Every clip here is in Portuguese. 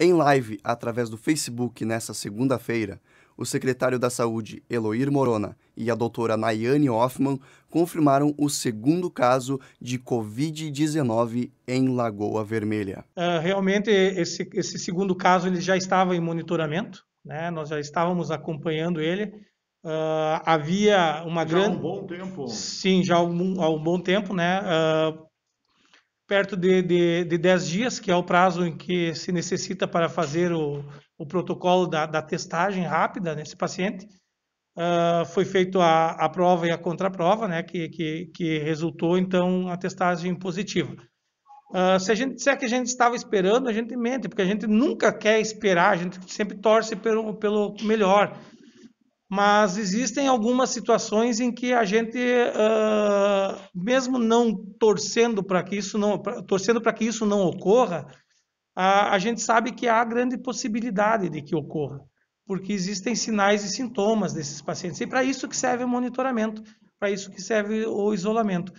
Em live através do Facebook nesta segunda-feira, o secretário da Saúde, Eloir Morona, e a doutora Nayane Hoffman confirmaram o segundo caso de Covid-19 em Lagoa Vermelha. Uh, realmente, esse, esse, segundo caso ele já estava em monitoramento, né? nós já estávamos acompanhando ele. Uh, havia uma já grande. há um bom tempo. Sim, já há um, há um bom tempo, né? Uh, perto de, de, de 10 dias, que é o prazo em que se necessita para fazer o, o protocolo da, da testagem rápida nesse paciente. Uh, foi feito a, a prova e a contraprova, né, que, que, que resultou, então, a testagem positiva. Uh, se a gente disser é que a gente estava esperando, a gente mente, porque a gente nunca quer esperar, a gente sempre torce pelo, pelo melhor. Mas existem algumas situações em que a gente uh, mesmo não torcendo para que isso não torcendo para que isso não ocorra, a, a gente sabe que há grande possibilidade de que ocorra, porque existem sinais e sintomas desses pacientes. E para isso que serve o monitoramento, para isso que serve o isolamento.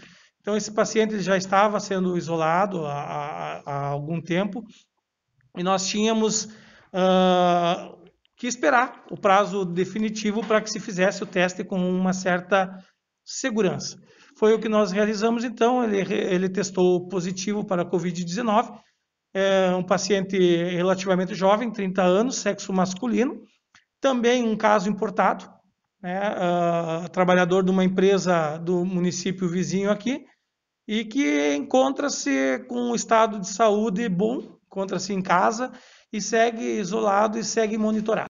Então esse paciente já estava sendo isolado há, há, há algum tempo e nós tínhamos uh, que esperar o prazo definitivo para que se fizesse o teste com uma certa segurança. Foi o que nós realizamos, então, ele, ele testou positivo para a Covid-19, é um paciente relativamente jovem, 30 anos, sexo masculino, também um caso importado, né, uh, trabalhador de uma empresa do município vizinho aqui, e que encontra-se com um estado de saúde bom, encontra-se em casa e segue isolado e segue monitorado.